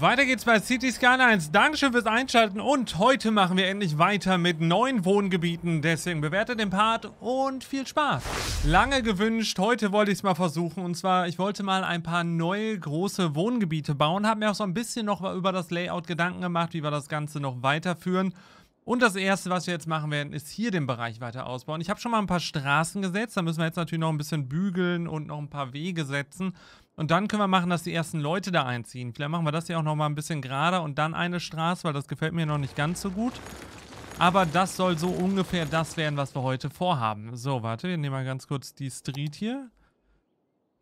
Weiter geht's bei Cityscan 1. Dankeschön fürs Einschalten und heute machen wir endlich weiter mit neuen Wohngebieten. Deswegen bewertet den Part und viel Spaß. Lange gewünscht, heute wollte ich es mal versuchen. Und zwar, ich wollte mal ein paar neue große Wohngebiete bauen. Habe mir auch so ein bisschen noch über das Layout Gedanken gemacht, wie wir das Ganze noch weiterführen. Und das erste, was wir jetzt machen werden, ist hier den Bereich weiter ausbauen. Ich habe schon mal ein paar Straßen gesetzt. Da müssen wir jetzt natürlich noch ein bisschen bügeln und noch ein paar Wege setzen. Und dann können wir machen, dass die ersten Leute da einziehen. Vielleicht machen wir das hier auch nochmal ein bisschen gerader und dann eine Straße, weil das gefällt mir noch nicht ganz so gut. Aber das soll so ungefähr das werden, was wir heute vorhaben. So, warte, wir nehmen mal ganz kurz die Street hier.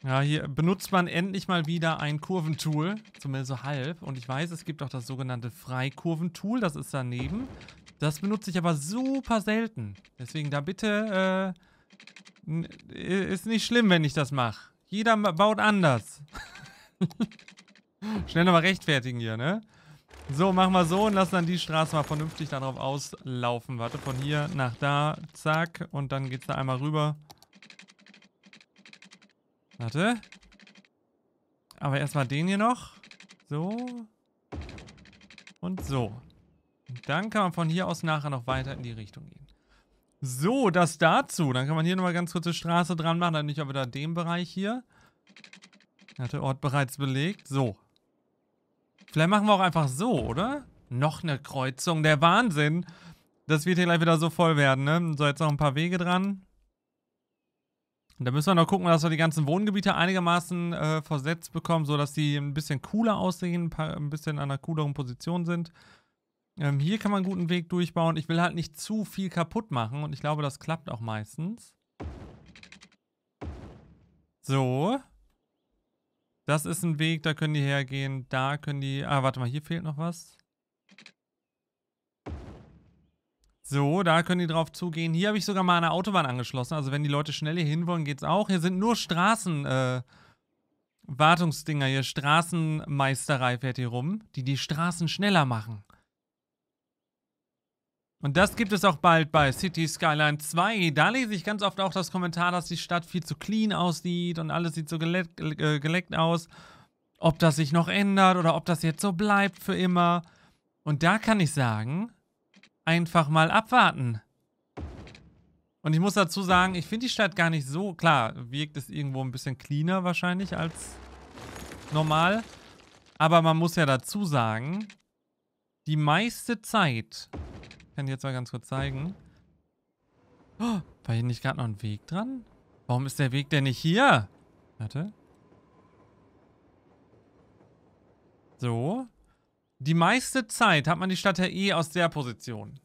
Ja, hier benutzt man endlich mal wieder ein Kurventool, zumindest so halb. Und ich weiß, es gibt auch das sogenannte Freikurventool, das ist daneben. Das benutze ich aber super selten. Deswegen da bitte, äh, ist nicht schlimm, wenn ich das mache. Jeder baut anders. Schnell nochmal rechtfertigen hier, ne? So, machen wir so und lassen dann die Straße mal vernünftig darauf auslaufen. Warte, von hier nach da, zack. Und dann geht's da einmal rüber. Warte. Aber erstmal den hier noch. So. Und so. Und dann kann man von hier aus nachher noch weiter in die Richtung gehen. So, das dazu. Dann kann man hier nochmal ganz kurze Straße dran machen. Dann nicht aber da den Bereich hier. Hat der Ort bereits belegt. So. Vielleicht machen wir auch einfach so, oder? Noch eine Kreuzung. Der Wahnsinn. Das wird hier gleich wieder so voll werden, ne? So, jetzt noch ein paar Wege dran. Da müssen wir noch gucken, dass wir die ganzen Wohngebiete einigermaßen äh, versetzt bekommen, sodass die ein bisschen cooler aussehen, ein, paar, ein bisschen an einer cooleren Position sind. Ähm, hier kann man einen guten Weg durchbauen. Ich will halt nicht zu viel kaputt machen und ich glaube, das klappt auch meistens. So. Das ist ein Weg, da können die hergehen. Da können die... Ah, warte mal, hier fehlt noch was. So, da können die drauf zugehen. Hier habe ich sogar mal eine Autobahn angeschlossen. Also wenn die Leute schnell hier hinwollen, es auch. Hier sind nur Straßen... Äh, Wartungsdinger hier, Straßenmeisterei fährt hier rum, die die Straßen schneller machen. Und das gibt es auch bald bei City Skyline 2. Da lese ich ganz oft auch das Kommentar, dass die Stadt viel zu clean aussieht und alles sieht so gele äh, geleckt aus. Ob das sich noch ändert oder ob das jetzt so bleibt für immer. Und da kann ich sagen, einfach mal abwarten. Und ich muss dazu sagen, ich finde die Stadt gar nicht so... Klar, wirkt es irgendwo ein bisschen cleaner wahrscheinlich als normal. Aber man muss ja dazu sagen, die meiste Zeit kann dir jetzt mal ganz kurz zeigen. Oh, war hier nicht gerade noch ein Weg dran? Warum ist der Weg denn nicht hier? Warte. So. Die meiste Zeit hat man die Stadt ja eh aus der Position.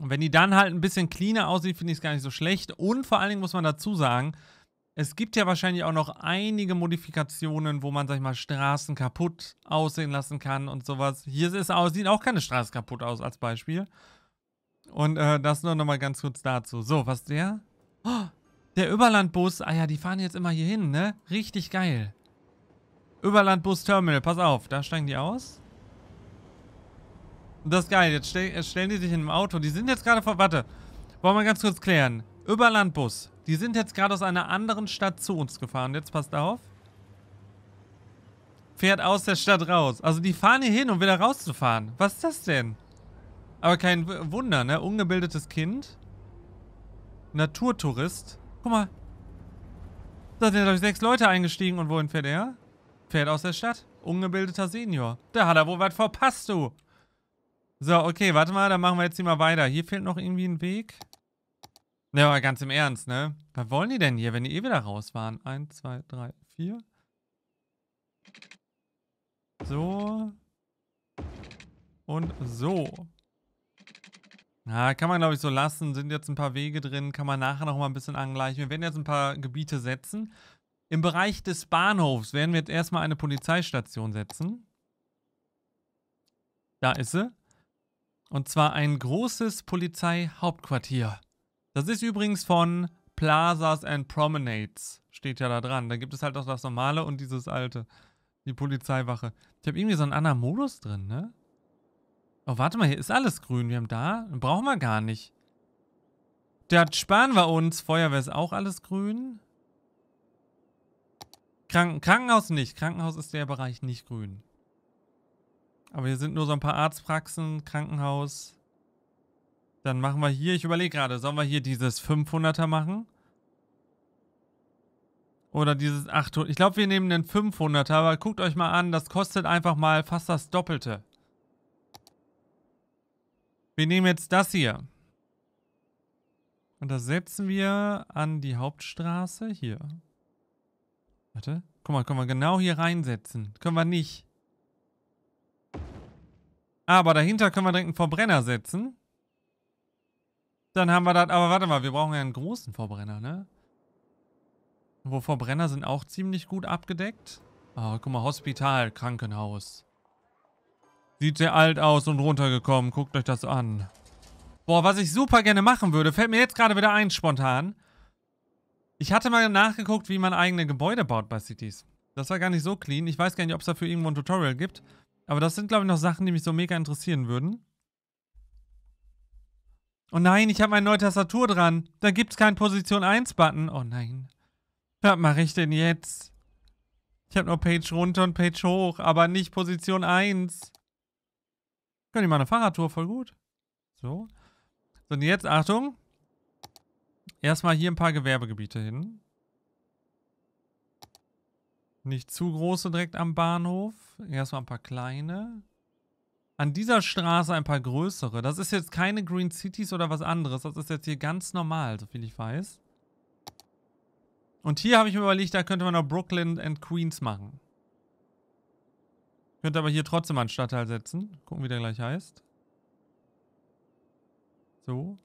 Und wenn die dann halt ein bisschen cleaner aussieht, finde ich es gar nicht so schlecht. Und vor allen Dingen muss man dazu sagen, es gibt ja wahrscheinlich auch noch einige Modifikationen, wo man, sag ich mal, Straßen kaputt aussehen lassen kann und sowas. Hier ist, sieht auch keine Straße kaputt aus, als Beispiel. Und äh, das nur nochmal ganz kurz dazu. So, was der? Oh, der Überlandbus. Ah ja, die fahren jetzt immer hier hin, ne? Richtig geil. Überlandbus-Terminal, pass auf. Da steigen die aus. Das ist geil. Jetzt, ste stellen die sich in einem Auto. Die sind jetzt gerade vor... Warte. Wollen wir ganz kurz klären. Überlandbus. Die sind jetzt gerade aus einer anderen Stadt zu uns gefahren. Jetzt passt auf. Fährt aus der Stadt raus. Also die fahren hier hin, um wieder rauszufahren. Was ist das denn? Aber kein Wunder, ne? Ungebildetes Kind. Naturtourist. Guck mal. Da sind, glaube ich, sechs Leute eingestiegen. Und wohin fährt er? Fährt aus der Stadt. Ungebildeter Senior. Da hat er wohl was verpasst, du. So, okay, warte mal. Dann machen wir jetzt hier mal weiter. Hier fehlt noch irgendwie ein Weg. Ja, aber ganz im Ernst, ne? Was wollen die denn hier, wenn die eh wieder raus waren? Eins, zwei, drei, vier. So. Und so. Ja, kann man, glaube ich, so lassen. Sind jetzt ein paar Wege drin. Kann man nachher noch mal ein bisschen angleichen. Wir werden jetzt ein paar Gebiete setzen. Im Bereich des Bahnhofs werden wir jetzt erstmal eine Polizeistation setzen. Da ist sie. Und zwar ein großes Polizeihauptquartier. Das ist übrigens von Plazas and Promenades. Steht ja da dran. Da gibt es halt auch das normale und dieses alte. Die Polizeiwache. Ich habe irgendwie so einen anderen Modus drin, ne? Oh, warte mal, hier ist alles grün. Wir haben da. Brauchen wir gar nicht. Das sparen wir uns. Feuerwehr ist auch alles grün. Kranken Krankenhaus nicht. Krankenhaus ist der Bereich nicht grün. Aber hier sind nur so ein paar Arztpraxen, Krankenhaus. Dann machen wir hier, ich überlege gerade, sollen wir hier dieses 500er machen? Oder dieses 800. Ich glaube, wir nehmen den 500er, aber guckt euch mal an, das kostet einfach mal fast das Doppelte. Wir nehmen jetzt das hier. Und das setzen wir an die Hauptstraße hier. Warte. Guck mal, können wir genau hier reinsetzen. Können wir nicht. Aber dahinter können wir direkt einen Verbrenner setzen. Dann haben wir das. Aber warte mal, wir brauchen ja einen großen Verbrenner, ne? Wo Verbrenner sind auch ziemlich gut abgedeckt. Ah, guck mal, Hospital, Krankenhaus. Sieht sehr alt aus und runtergekommen. Guckt euch das an. Boah, was ich super gerne machen würde, fällt mir jetzt gerade wieder ein, spontan. Ich hatte mal nachgeguckt, wie man eigene Gebäude baut bei Cities. Das war gar nicht so clean. Ich weiß gar nicht, ob es dafür irgendwo ein Tutorial gibt. Aber das sind, glaube ich, noch Sachen, die mich so mega interessieren würden. Oh nein, ich habe meine neue Tastatur dran. Da gibt's keinen Position 1-Button. Oh nein. Was mache ich denn jetzt? Ich habe nur Page runter und Page hoch, aber nicht Position 1. Könnte ich mal eine Fahrradtour, voll gut. So. So, und jetzt, Achtung. Erstmal hier ein paar Gewerbegebiete hin. Nicht zu große direkt am Bahnhof. Erstmal ein paar kleine an dieser Straße ein paar größere. Das ist jetzt keine Green Cities oder was anderes. Das ist jetzt hier ganz normal, soviel ich weiß. Und hier habe ich mir überlegt, da könnte man noch Brooklyn and Queens machen. Könnte aber hier trotzdem einen Stadtteil setzen. Gucken, wie der gleich heißt. So.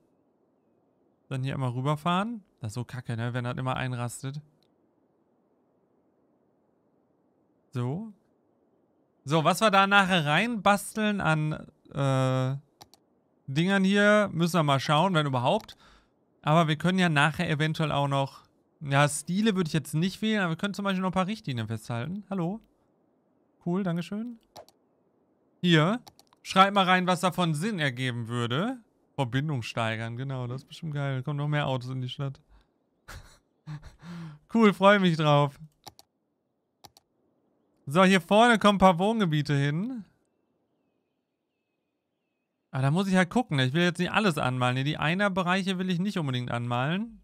Dann hier einmal rüberfahren. Das ist so kacke, ne? Wenn das immer einrastet. So. So, was wir da nachher reinbasteln an äh, Dingern hier, müssen wir mal schauen, wenn überhaupt. Aber wir können ja nachher eventuell auch noch... Ja, Stile würde ich jetzt nicht wählen, aber wir können zum Beispiel noch ein paar Richtlinien festhalten. Hallo? Cool, Dankeschön. Hier, schreibt mal rein, was davon Sinn ergeben würde. Verbindung steigern, genau, das ist bestimmt geil. Da Kommen noch mehr Autos in die Stadt. cool, freue mich drauf. So, hier vorne kommen ein paar Wohngebiete hin. Aber ah, da muss ich halt gucken. Ich will jetzt nicht alles anmalen. die Einer-Bereiche will ich nicht unbedingt anmalen.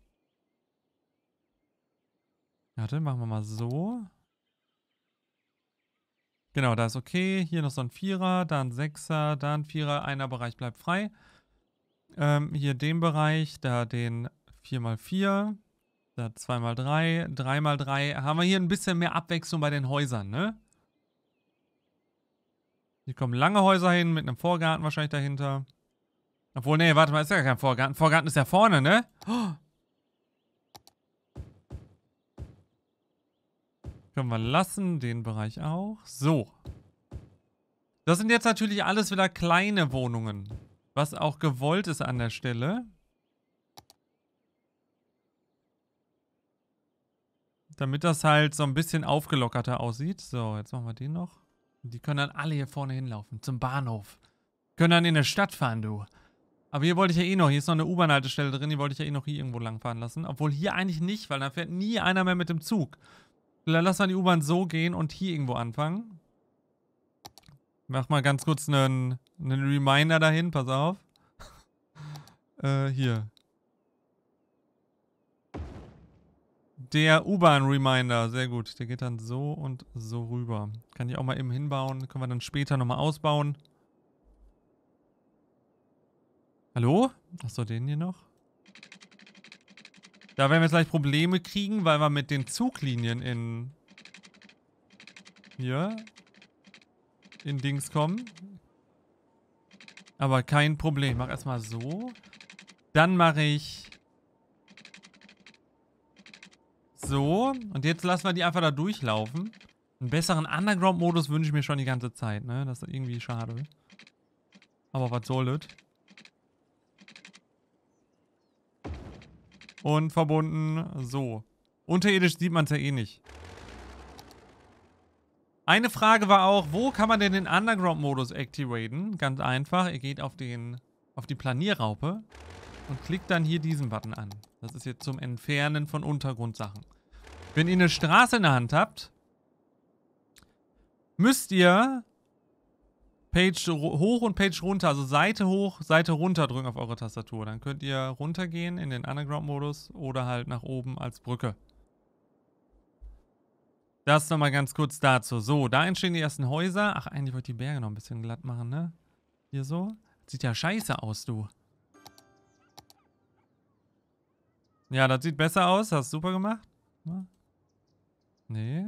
Warte, machen wir mal so. Genau, da ist okay. Hier noch so ein Vierer, da ein Sechser, da ein Vierer. Einer Bereich bleibt frei. Ähm, hier den Bereich, da den 4x4. Da 2x3, 3x3. Haben wir hier ein bisschen mehr Abwechslung bei den Häusern, ne? Hier kommen lange Häuser hin, mit einem Vorgarten wahrscheinlich dahinter. Obwohl, ne, warte mal, ist ja gar kein Vorgarten. Vorgarten ist ja vorne, ne? Oh. Können wir lassen, den Bereich auch. So. Das sind jetzt natürlich alles wieder kleine Wohnungen. Was auch gewollt ist an der Stelle. Damit das halt so ein bisschen aufgelockerter aussieht. So, jetzt machen wir den noch. Die können dann alle hier vorne hinlaufen, zum Bahnhof. Können dann in der Stadt fahren, du. Aber hier wollte ich ja eh noch, hier ist noch eine U-Bahn-Haltestelle drin, die wollte ich ja eh noch hier irgendwo langfahren lassen. Obwohl hier eigentlich nicht, weil da fährt nie einer mehr mit dem Zug. Dann lass mal die U-Bahn so gehen und hier irgendwo anfangen. Mach mal ganz kurz einen, einen Reminder dahin, pass auf. äh, hier. Der U-Bahn-Reminder, sehr gut. Der geht dann so und so rüber. Kann ich auch mal eben hinbauen. Können wir dann später nochmal ausbauen. Hallo? Achso, den hier noch. Da werden wir jetzt gleich Probleme kriegen, weil wir mit den Zuglinien in... Hier. In Dings kommen. Aber kein Problem. Ich mach erstmal so. Dann mache ich so. Und jetzt lassen wir die einfach da durchlaufen. Einen besseren Underground-Modus wünsche ich mir schon die ganze Zeit, ne? Das ist irgendwie schade. Aber was soll das? Und verbunden. So. Unterirdisch sieht man es ja eh nicht. Eine Frage war auch, wo kann man denn den Underground-Modus aktivieren? Ganz einfach. Ihr geht auf, den, auf die Planierraupe und klickt dann hier diesen Button an. Das ist jetzt zum Entfernen von Untergrundsachen. Wenn ihr eine Straße in der Hand habt, müsst ihr Page hoch und Page runter, also Seite hoch, Seite runter drücken auf eure Tastatur. Dann könnt ihr runtergehen in den Underground-Modus oder halt nach oben als Brücke. Das nochmal ganz kurz dazu. So, da entstehen die ersten Häuser. Ach, eigentlich wollte ich die Berge noch ein bisschen glatt machen, ne? Hier so. Sieht ja scheiße aus, du. Ja, das sieht besser aus. Hast du super gemacht. Mal. Nee.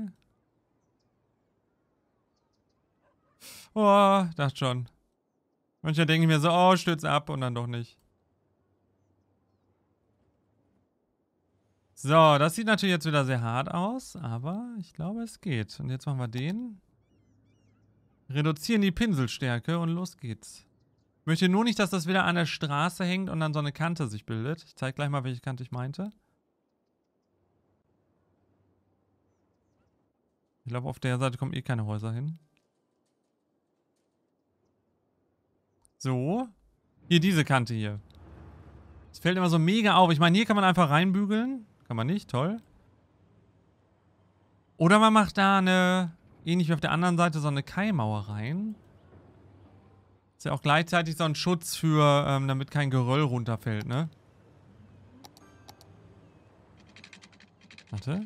Oh, dachte schon. Manchmal denke ich mir so, oh, stürz ab und dann doch nicht. So, das sieht natürlich jetzt wieder sehr hart aus, aber ich glaube, es geht. Und jetzt machen wir den. Reduzieren die Pinselstärke und los geht's. Ich möchte nur nicht, dass das wieder an der Straße hängt und dann so eine Kante sich bildet. Ich zeige gleich mal, welche Kante ich meinte. Ich glaube, auf der Seite kommen eh keine Häuser hin. So. Hier diese Kante hier. Es fällt immer so mega auf. Ich meine, hier kann man einfach reinbügeln. Kann man nicht, toll. Oder man macht da eine, ähnlich eh wie auf der anderen Seite, so eine Keimauer rein. Ist ja auch gleichzeitig so ein Schutz für, ähm, damit kein Geröll runterfällt, ne? Warte.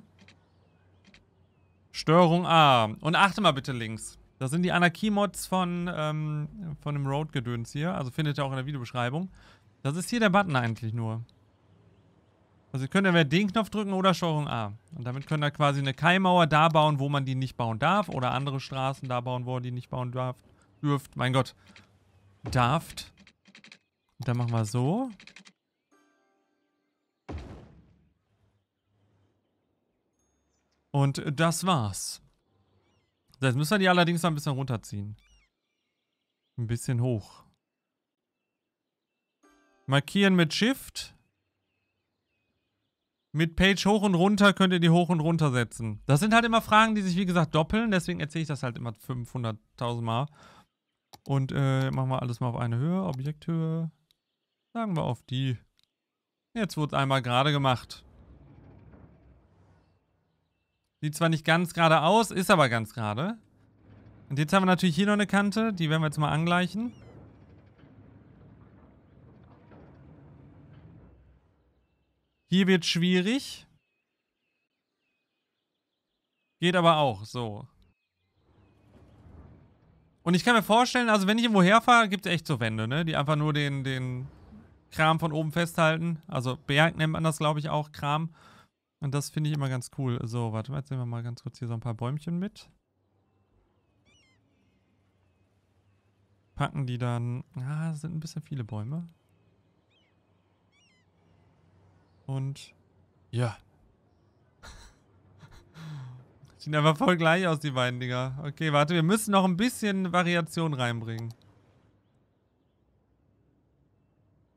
Störung A. Und achte mal bitte links. Das sind die Anarchie-Mods von, ähm, von dem Road-Gedöns hier. Also findet ihr auch in der Videobeschreibung. Das ist hier der Button eigentlich nur. Also ihr könnt entweder den Knopf drücken oder Steuerung A. Und damit könnt ihr quasi eine Keimauer da bauen, wo man die nicht bauen darf. Oder andere Straßen da bauen, wo man die nicht bauen darf, dürft. Mein Gott. Darft. Und dann machen wir so. Und das war's. Jetzt müssen wir die allerdings noch ein bisschen runterziehen. Ein bisschen hoch. Markieren mit Shift. Mit Page hoch und runter könnt ihr die hoch und runter setzen. Das sind halt immer Fragen, die sich wie gesagt doppeln. Deswegen erzähle ich das halt immer 500.000 Mal. Und äh, machen wir alles mal auf eine Höhe. Objekthöhe. Sagen wir auf die. Jetzt wurde es einmal gerade gemacht. Sieht zwar nicht ganz gerade aus, ist aber ganz gerade. Und jetzt haben wir natürlich hier noch eine Kante. Die werden wir jetzt mal angleichen. Hier wird schwierig. Geht aber auch, so. Und ich kann mir vorstellen, also wenn ich irgendwo herfahre, gibt es echt so Wände, ne? Die einfach nur den, den Kram von oben festhalten. Also Berg nennt man das, glaube ich, auch, Kram. Und das finde ich immer ganz cool. So, warte mal, jetzt nehmen wir mal ganz kurz hier so ein paar Bäumchen mit. Packen die dann... Ah, das sind ein bisschen viele Bäume. Und... Ja. Sieht einfach voll gleich aus, die beiden Dinger. Okay, warte, wir müssen noch ein bisschen Variation reinbringen.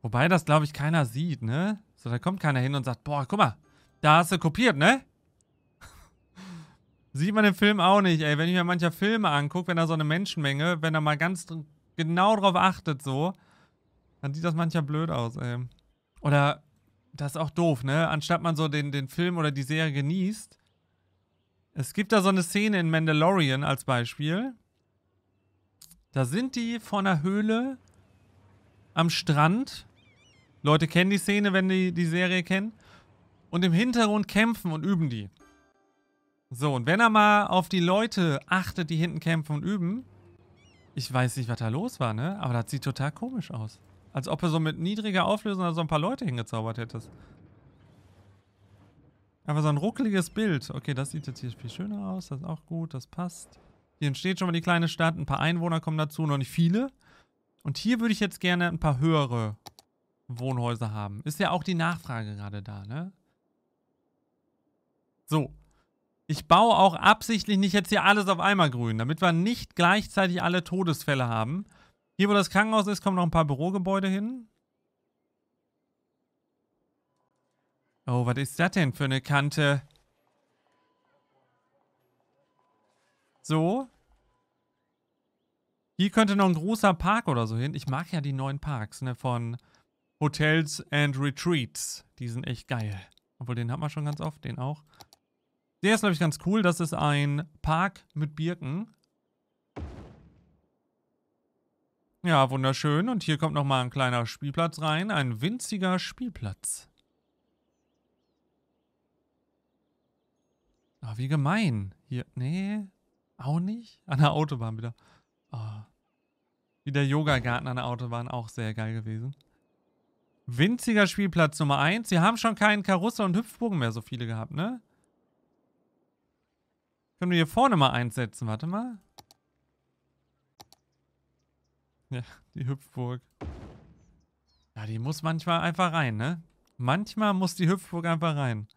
Wobei das, glaube ich, keiner sieht, ne? So, da kommt keiner hin und sagt, boah, guck mal, da hast du kopiert, ne? Sieht man im Film auch nicht, ey. Wenn ich mir mancher Filme angucke, wenn da so eine Menschenmenge, wenn er mal ganz genau drauf achtet, so, dann sieht das mancher blöd aus, ey. Oder, das ist auch doof, ne? Anstatt man so den, den Film oder die Serie genießt. Es gibt da so eine Szene in Mandalorian als Beispiel. Da sind die vor einer Höhle am Strand. Leute kennen die Szene, wenn die die Serie kennen. Und im Hintergrund kämpfen und üben die. So, und wenn er mal auf die Leute achtet, die hinten kämpfen und üben. Ich weiß nicht, was da los war, ne? Aber das sieht total komisch aus. Als ob er so mit niedriger Auflösung da so ein paar Leute hingezaubert hättest. Einfach so ein ruckeliges Bild. Okay, das sieht jetzt hier viel schöner aus. Das ist auch gut, das passt. Hier entsteht schon mal die kleine Stadt. Ein paar Einwohner kommen dazu, noch nicht viele. Und hier würde ich jetzt gerne ein paar höhere Wohnhäuser haben. Ist ja auch die Nachfrage gerade da, ne? So. Ich baue auch absichtlich nicht jetzt hier alles auf einmal grün, damit wir nicht gleichzeitig alle Todesfälle haben. Hier, wo das Krankenhaus ist, kommen noch ein paar Bürogebäude hin. Oh, was ist das denn für eine Kante? So. Hier könnte noch ein großer Park oder so hin. Ich mag ja die neuen Parks, ne, von Hotels and Retreats. Die sind echt geil. Obwohl, den haben wir schon ganz oft, den auch. Der ist, glaube ich, ganz cool. Das ist ein Park mit Birken. Ja, wunderschön. Und hier kommt nochmal ein kleiner Spielplatz rein. Ein winziger Spielplatz. Ah, oh, wie gemein. Hier, nee, auch nicht. An der Autobahn wieder. Oh. Wie der Yoga-Garten an der Autobahn, auch sehr geil gewesen. Winziger Spielplatz Nummer 1. Sie haben schon keinen Karussell und Hüpfbogen mehr so viele gehabt, ne? Können wir hier vorne mal einsetzen? Warte mal. Ja, die Hüpfburg. Ja, die muss manchmal einfach rein, ne? Manchmal muss die Hüpfburg einfach rein.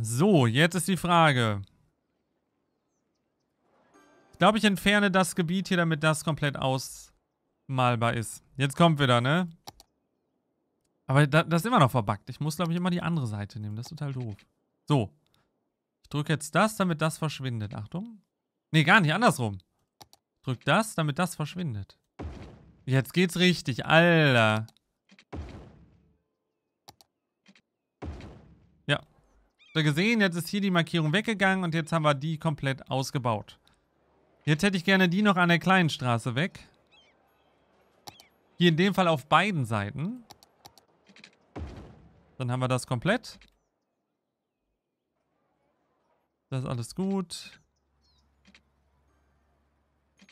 So, jetzt ist die Frage. Ich glaube, ich entferne das Gebiet hier, damit das komplett ausmalbar ist. Jetzt kommt wieder, ne? Aber da, das ist immer noch verbuggt. Ich muss, glaube ich, immer die andere Seite nehmen. Das ist total doof. So. Ich drücke jetzt das, damit das verschwindet. Achtung. Nee, gar nicht. Andersrum. Ich drück das, damit das verschwindet. Jetzt geht's richtig. Alter. Ja. Habt ihr gesehen? Jetzt ist hier die Markierung weggegangen und jetzt haben wir die komplett ausgebaut. Jetzt hätte ich gerne die noch an der kleinen Straße weg. Hier in dem Fall auf beiden Seiten. Dann haben wir das komplett. Das ist alles gut.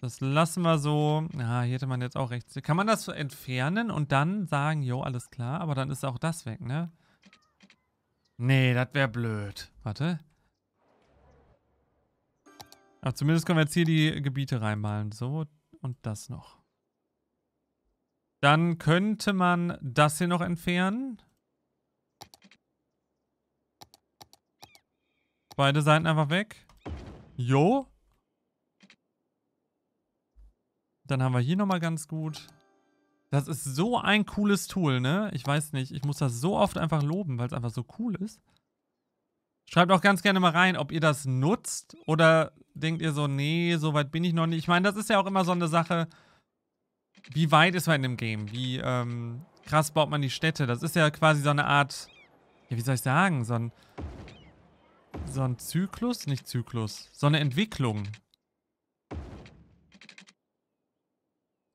Das lassen wir so. Ja, hier hätte man jetzt auch rechts. Kann man das so entfernen und dann sagen, jo, alles klar, aber dann ist auch das weg, ne? Nee, das wäre blöd. Warte. Aber zumindest können wir jetzt hier die Gebiete reinmalen. So und das noch. Dann könnte man das hier noch entfernen. beide Seiten einfach weg. Jo. Dann haben wir hier nochmal ganz gut. Das ist so ein cooles Tool, ne? Ich weiß nicht, ich muss das so oft einfach loben, weil es einfach so cool ist. Schreibt auch ganz gerne mal rein, ob ihr das nutzt oder denkt ihr so, nee, so weit bin ich noch nicht. Ich meine, das ist ja auch immer so eine Sache, wie weit ist man in dem Game? Wie ähm, krass baut man die Städte? Das ist ja quasi so eine Art, ja, wie soll ich sagen, so ein, so ein Zyklus, nicht Zyklus, so eine Entwicklung.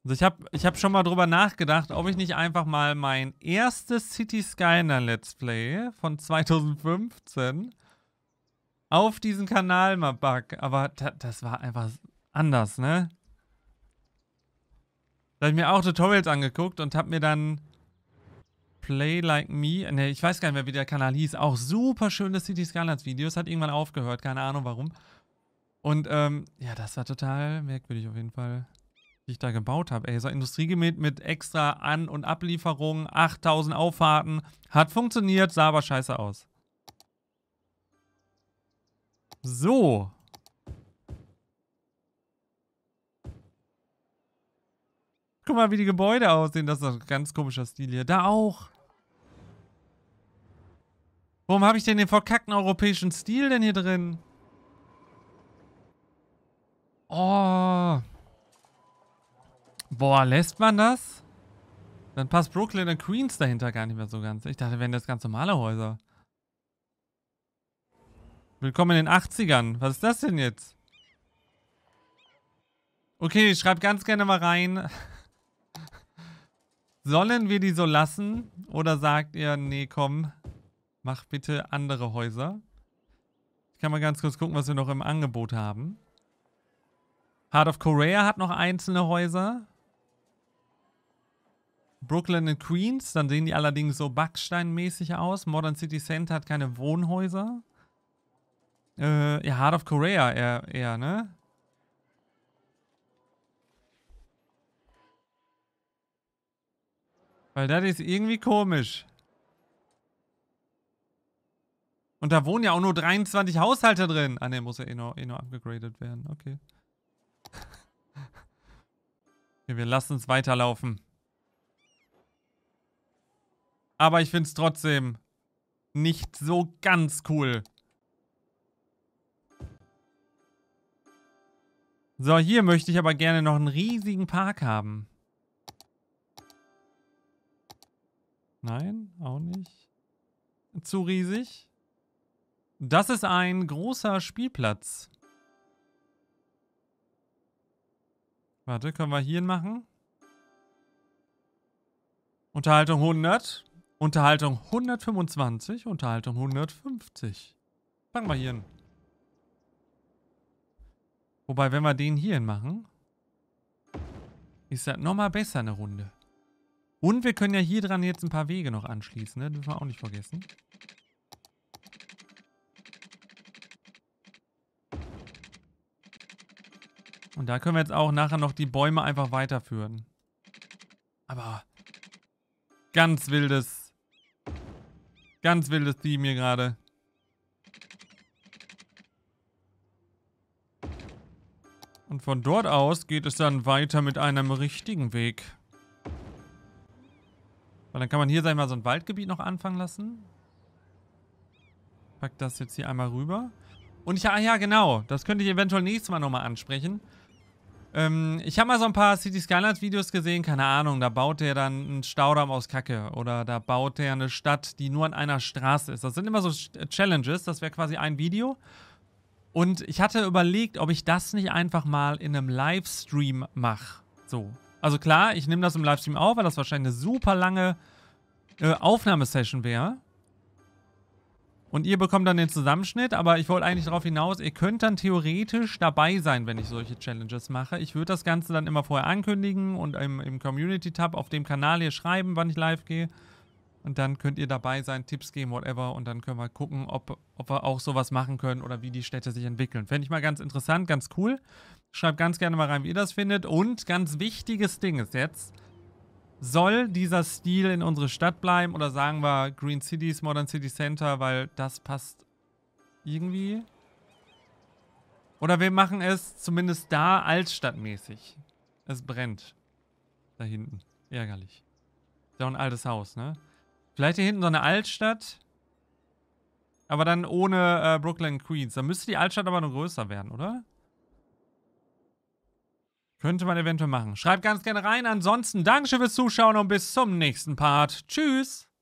Also ich habe ich hab schon mal drüber nachgedacht, ob ich nicht einfach mal mein erstes City Skyline Let's Play von 2015 auf diesen Kanal mal back. Aber das war einfach anders, ne? Da habe ich mir auch Tutorials angeguckt und habe mir dann Play Like Me, ne, ich weiß gar nicht mehr, wie der Kanal hieß, auch super schön, das City Skylines Video. Es hat irgendwann aufgehört, keine Ahnung warum. Und ähm, ja, das war total merkwürdig auf jeden Fall, wie ich da gebaut habe. Ey, so Industriegemäht mit extra An- und Ablieferungen, 8000 Auffahrten, hat funktioniert, sah aber scheiße aus. So, Guck mal, wie die Gebäude aussehen. Das ist ein ganz komischer Stil hier. Da auch. Warum habe ich denn den verkackten europäischen Stil denn hier drin? Oh. Boah, lässt man das? Dann passt Brooklyn und Queens dahinter gar nicht mehr so ganz. Ich dachte, wären das ganz normale Häuser. Willkommen in den 80ern. Was ist das denn jetzt? Okay, ich schreibe ganz gerne mal rein. Sollen wir die so lassen? Oder sagt ihr, nee, komm, Mach bitte andere Häuser. Ich kann mal ganz kurz gucken, was wir noch im Angebot haben. Heart of Korea hat noch einzelne Häuser. Brooklyn and Queens, dann sehen die allerdings so backsteinmäßig aus. Modern City Center hat keine Wohnhäuser. Äh, ja, Heart of Korea eher, eher ne? Weil das ist irgendwie komisch. Und da wohnen ja auch nur 23 Haushalte drin. Ah ne, muss ja eh nur, eh noch abgegradet werden. Okay. okay wir lassen es weiterlaufen. Aber ich finde es trotzdem nicht so ganz cool. So, hier möchte ich aber gerne noch einen riesigen Park haben. Nein, auch nicht. Zu riesig. Das ist ein großer Spielplatz. Warte, können wir hier machen? Unterhaltung 100. Unterhaltung 125. Unterhaltung 150. Fangen wir hier hin. Wobei, wenn wir den hier hin machen, ist das nochmal besser eine Runde. Und wir können ja hier dran jetzt ein paar Wege noch anschließen, ne? Dürfen wir auch nicht vergessen. Und da können wir jetzt auch nachher noch die Bäume einfach weiterführen. Aber ganz wildes, ganz wildes Team hier gerade. Und von dort aus geht es dann weiter mit einem richtigen Weg. Weil dann kann man hier, sag ich mal, so ein Waldgebiet noch anfangen lassen. Pack das jetzt hier einmal rüber. Und ja, ja, genau. Das könnte ich eventuell nächstes Mal nochmal ansprechen. Ähm, ich habe mal so ein paar City Skylines Videos gesehen, keine Ahnung, da baut er dann einen Staudamm aus Kacke oder da baut er eine Stadt, die nur an einer Straße ist. Das sind immer so äh, Challenges, das wäre quasi ein Video. Und ich hatte überlegt, ob ich das nicht einfach mal in einem Livestream mache. So. Also klar, ich nehme das im Livestream auf, weil das wahrscheinlich eine super lange äh, Aufnahmesession wäre. Und ihr bekommt dann den Zusammenschnitt, aber ich wollte eigentlich darauf hinaus, ihr könnt dann theoretisch dabei sein, wenn ich solche Challenges mache. Ich würde das Ganze dann immer vorher ankündigen und im, im Community-Tab auf dem Kanal hier schreiben, wann ich live gehe. Und dann könnt ihr dabei sein, Tipps geben, whatever. Und dann können wir gucken, ob, ob wir auch sowas machen können oder wie die Städte sich entwickeln. Fände ich mal ganz interessant, ganz cool. Schreibt ganz gerne mal rein, wie ihr das findet. Und ganz wichtiges Ding ist jetzt, soll dieser Stil in unsere Stadt bleiben oder sagen wir Green Cities, Modern City Center, weil das passt irgendwie? Oder wir machen es zumindest da altstadtmäßig. Es brennt. Da hinten. Ärgerlich. Ist auch ein altes Haus, ne? Vielleicht hier hinten so eine Altstadt. Aber dann ohne äh, Brooklyn Queens. Da müsste die Altstadt aber nur größer werden, oder? Könnte man eventuell machen. Schreibt ganz gerne rein. Ansonsten Dankeschön fürs Zuschauen und bis zum nächsten Part. Tschüss.